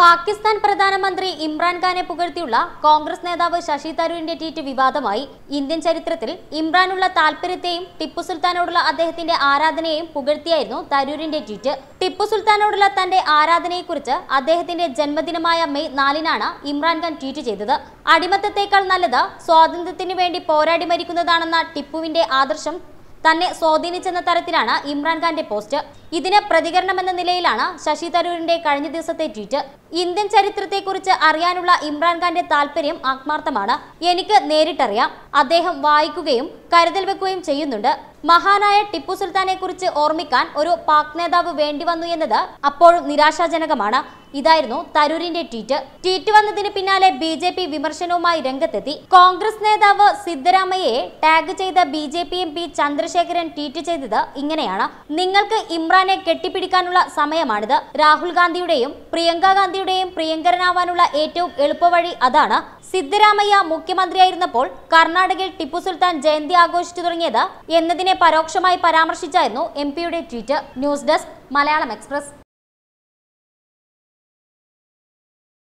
പാകിസ്ഥാൻ പ്രധാനമന്ത്രി ഇമ്രാൻഖാനെ പുകഴ്ത്തിയുള്ള കോൺഗ്രസ് നേതാവ് ശശി തരൂരിന്റെ ട്വീറ്റ് വിവാദമായി ഇന്ത്യൻ ചരിത്രത്തിൽ ഇമ്രാനുള്ള താല്പര്യത്തെയും ടിപ്പു സുൽത്താനോടുള്ള അദ്ദേഹത്തിന്റെ ആരാധനയെയും പുകഴ്ത്തിയായിരുന്നു തരൂരിന്റെ ട്വീറ്റ് ടിപ്പു സുൽത്താനോടുള്ള തന്റെ ആരാധനയെക്കുറിച്ച് അദ്ദേഹത്തിന്റെ ജന്മദിനമായ മെയ് നാലിനാണ് ഇമ്രാൻഖാൻ ട്വീറ്റ് ചെയ്തത് അടിമത്തത്തേക്കാൾ നല്ലത് സ്വാതന്ത്ര്യത്തിനു വേണ്ടി പോരാടി മരിക്കുന്നതാണെന്ന ടിപ്പുവിന്റെ ആദർശം തന്നെ സ്വാധീനിച്ചെന്ന തരത്തിലാണ് ഇമ്രാൻഖാന്റെ പോസ്റ്റ് ഇതിന് പ്രതികരണമെന്ന നിലയിലാണ് ശശി തരൂരിന്റെ കഴിഞ്ഞ ദിവസത്തെ ട്വീറ്റ് ഇന്ത്യൻ ചരിത്രത്തെക്കുറിച്ച് അറിയാനുള്ള ഇമ്രാൻഖാന്റെ താല്പര്യം ആത്മാർത്ഥമാണ് എനിക്ക് നേരിട്ടറിയാം അദ്ദേഹം വായിക്കുകയും കരുതൽ വെക്കുകയും ചെയ്യുന്നുണ്ട് മഹാനായ ടിപ്പു സുൽത്താനെ കുറിച്ച് ഓർമ്മിക്കാൻ ഒരു പാക് നേതാവ് വേണ്ടി വന്നു എന്നത് അപ്പോഴും നിരാശാജനകമാണ് ഇതായിരുന്നു തരൂരിന്റെ ട്വീറ്റ് ട്വീറ്റ് വന്നതിന് പിന്നാലെ ബി ജെ പി വിമർശനവുമായി രംഗത്തെത്തി കോൺഗ്രസ് നേതാവ് സിദ്ധരാമയ്യെ ടാഗ് ചെയ്ത B J P M P Chandrasekharan tweet ചെയ്തത് ഇങ്ങനെയാണ് നിങ്ങൾക്ക് ഇമ്രാനെ കെട്ടിപ്പിടിക്കാനുള്ള സമയമാണിത് രാഹുൽ ഗാന്ധിയുടെയും പ്രിയങ്ക ഗാന്ധിയുടെയും പ്രിയങ്കരനാവാനുള്ള ഏറ്റവും എളുപ്പവഴി അതാണ് സിദ്ധരാമയ്യ മുഖ്യമന്ത്രിയായിരുന്നപ്പോൾ കർണാടകയിൽ ടിപ്പു സുൽത്താൻ ജയന്തി ആഘോഷിച്ചു തുടങ്ങിയത് എന്നതിനെ പരോക്ഷമായി പരാമർശിച്ചായിരുന്നു M tweet news desk Malayalam express